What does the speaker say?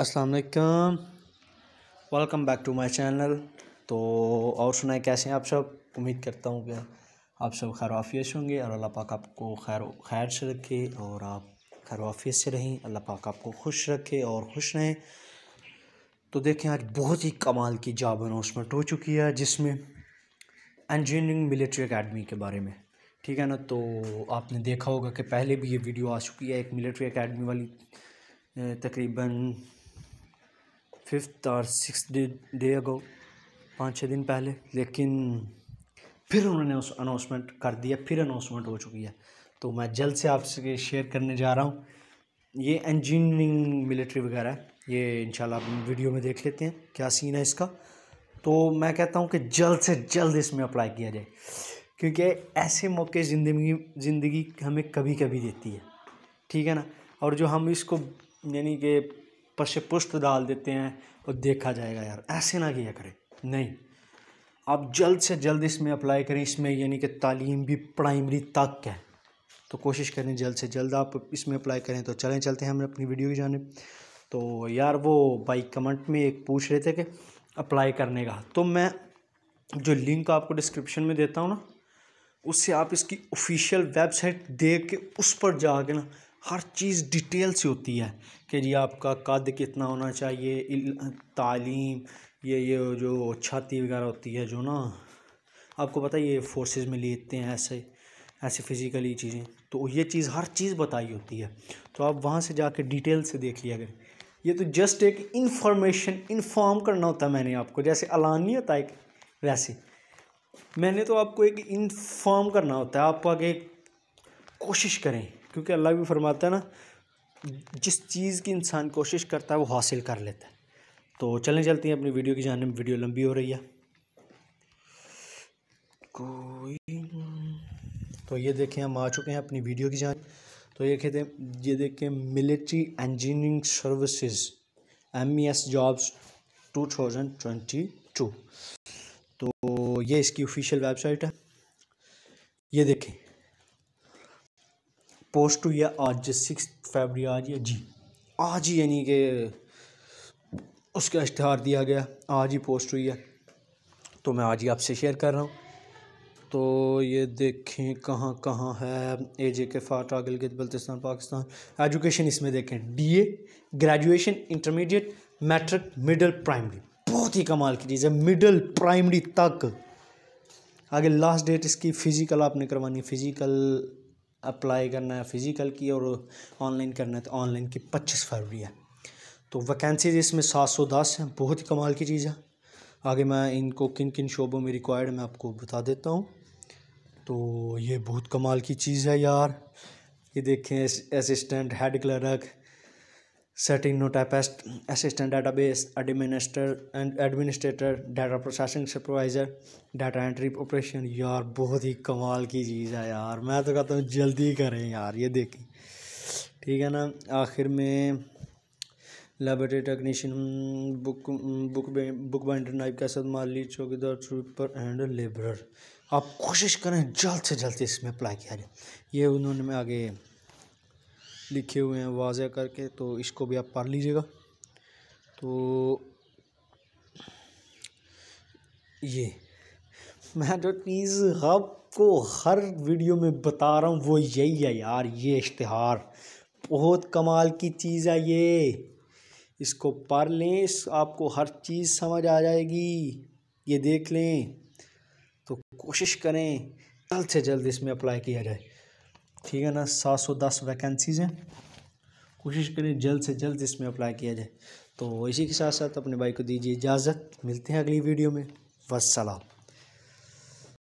असलकम welcome back to my channel तो और सुनाए कैसे हैं आप सब उम्मीद करता हूँ कि आप सब खैर वाफियत होंगे और अल्लाह पाक आपको खैर खैर से रखे और आप खैर वाफियत से रहें अल्लाह पाक आपको खुश रखे और खुश रहें तो देखें आज बहुत ही कमाल की जॉब अनाउंसमेंट हो चुकी है जिसमें इंजीनियरिंग मिलिट्री अकेडमी के बारे में ठीक है ना तो आपने देखा होगा कि पहले भी ये वीडियो आ चुकी है एक मिलिट्री अकेडमी वाली तकरीबन फिफ्थ और सिक्स डे डे अगो पाँच छः दिन पहले लेकिन फिर उन्होंने उस अनाउंसमेंट कर दिया फिर अनाउंसमेंट हो चुकी है तो मैं जल्द से आपसे शेयर करने जा रहा हूँ ये इंजीनियरिंग मिलिट्री वगैरह है ये इंशाल्लाह वीडियो में देख लेते हैं क्या सीन है इसका तो मैं कहता हूँ कि जल्द से जल्द इसमें अप्लाई किया जाए क्योंकि ऐसे मौके ज़िंदगी ज़िंदगी हमें कभी कभी देती है ठीक है ना और जो हम इसको यानी कि पर से पुष्ट डाल देते हैं और देखा जाएगा यार ऐसे ना किया करें नहीं आप जल्द से जल्द इसमें अप्लाई करें इसमें यानी कि तालीम भी प्राइमरी तक है तो कोशिश करें जल्द से जल्द आप इसमें अप्लाई करें तो चलें चलते हैं हमें अपनी वीडियो की जानब तो यार वो बाई कमेंट में एक पूछ रहे थे कि अप्लाई करने का तो मैं जो लिंक आपको डिस्क्रिप्शन में देता हूँ ना उससे आप इसकी ऑफिशियल वेबसाइट देख के उस पर जाके ना हर चीज़ डिटेल से होती है कि जी आपका कद कितना होना चाहिए तालीम ये ये जो छाती वगैरह होती है जो ना आपको पता है ये फोर्सेस में लेते हैं ऐसे ऐसे फिज़िकली चीज़ें तो ये चीज़ हर चीज़ बताई होती है तो आप वहाँ से जाके डिटेल से देख लिया करें ये तो जस्ट एक इंफॉर्मेशन इन्फॉर्म करना होता है मैंने आपको जैसे अलान नहीं होता एक वैसे मैंने तो आपको एक इन्फॉर्म करना होता है आप आगे कोशिश करें क्योंकि अल्लाह भी फरमाता है ना जिस चीज़ की इंसान कोशिश करता है वो हासिल कर लेता है तो चलने चलते हैं अपनी वीडियो की में वीडियो लंबी हो रही है कोई तो ये देखें हम आ चुके हैं अपनी वीडियो की जान तो ये कहते हैं ये देखें military engineering services M E S jobs two thousand twenty two तो ये इसकी ऑफिशियल वेबसाइट है ये देखें पोस्ट हुई है आज सिक्स फेबरी आज या जी आज ही यानी कि उसका इश्तहार दिया गया आज ही पोस्ट हुई है तो मैं आज ही आपसे शेयर कर रहा हूँ तो ये देखें कहाँ कहाँ है A J K FATA Gilgit Baltistan Pakistan education इसमें देखें D A graduation intermediate matric middle primary बहुत ही कमाल की चीज़ है मिडल प्राइमरी तक आगे लास्ट डेट इसकी फ़िज़िकल आपने करवानी फ़िज़िकल अप्लाई करना है फ़िज़िकल की और ऑनलाइन करना है तो ऑनलाइन की पच्चीस फरवरी है तो वैकेंसीज इसमें सात सौ दस हैं बहुत ही कमाल की चीज़ है आगे मैं इनको किन किन शोबों में रिक्वायर्ड मैं आपको बता देता हूँ तो ये बहुत कमाल की चीज़ है यार ये देखें assistant head clerk setting assistant data base administer and administrator data processing supervisor data entry operation यार बहुत ही कमाल की चीज़ है यार मैं तो कहता हूँ जल्दी करें यार ये देखें ठीक है ना आखिर में laboratory technician book book book binder knife के साथ ली चौकीदार ट्रिपर एंड लेबरर आप कोशिश करें जल्द से जल्द इसमें अप्लाई किया जाए ये उन्होंने आगे लिखे हुए हैं वाजह करके तो इसको भी आप पढ़ लीजिएगा तो ये मैं जो तो चीज़ आपको हर वीडियो में बता रहा हूँ वो यही है यार ये इश्तहार बहुत कमाल की चीज़ है ये इसको पढ़ लें इस आपको हर चीज़ समझ आ जाएगी ये देख लें तो कोशिश करें जल्द से जल्द इसमें अप्लाई किया जाए ठीक है ना सात सौ दस वैकेंसीज़ हैं कोशिश करें जल्द से जल्द इसमें अप्लाई किया जाए तो इसी के साथ साथ अपने भाई को दीजिए इजाज़त मिलते हैं अगली वीडियो में वसलाम